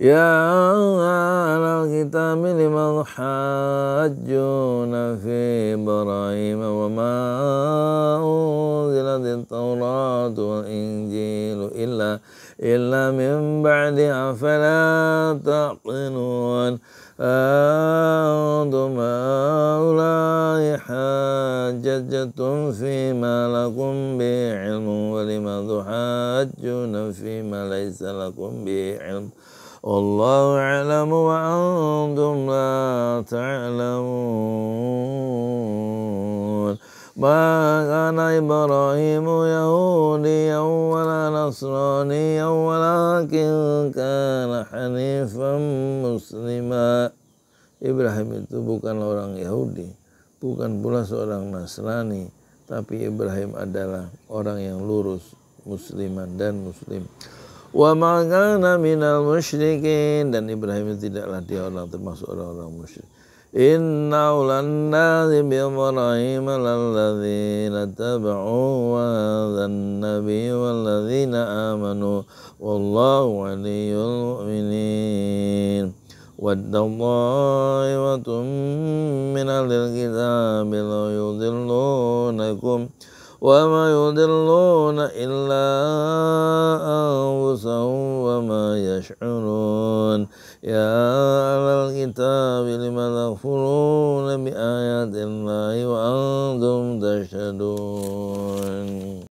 يا أهل الكتاب لم تحاجون في إبراهيم وما أنزلت التوراة والإنجيل إلا إلا من بعد أفلا تعقلون أنتم هؤلاء حاججتم فيما لكم به علم ولم تحاجون فيما ليس لكم به علم والله أعلم وأنتم لا تعلمون ما كان إبراهيم يهوديا ولا نصرانيا ولكن كان حنيفا مسلما Ibrahim itu bukan orang Yahudi, bukan pula seorang Nasrani, tapi Ibrahim adalah orang yang lurus, musliman dan muslim wa ma'kana minal musyrikin dan Ibrahim tidaklah dia orang termasuk orang-orang musyrik Inna ulan nazi bi Ibrahim alladzina taba'u wa hadzan nabi walladzina amanu wallahu waliyul mu'minin ود طائفة من أهل الكتاب لا يضلونكم وما أنفسهم وما يشعرون يا أهل الكتاب لم تغفرون بآيات الله وأنتم تشهدون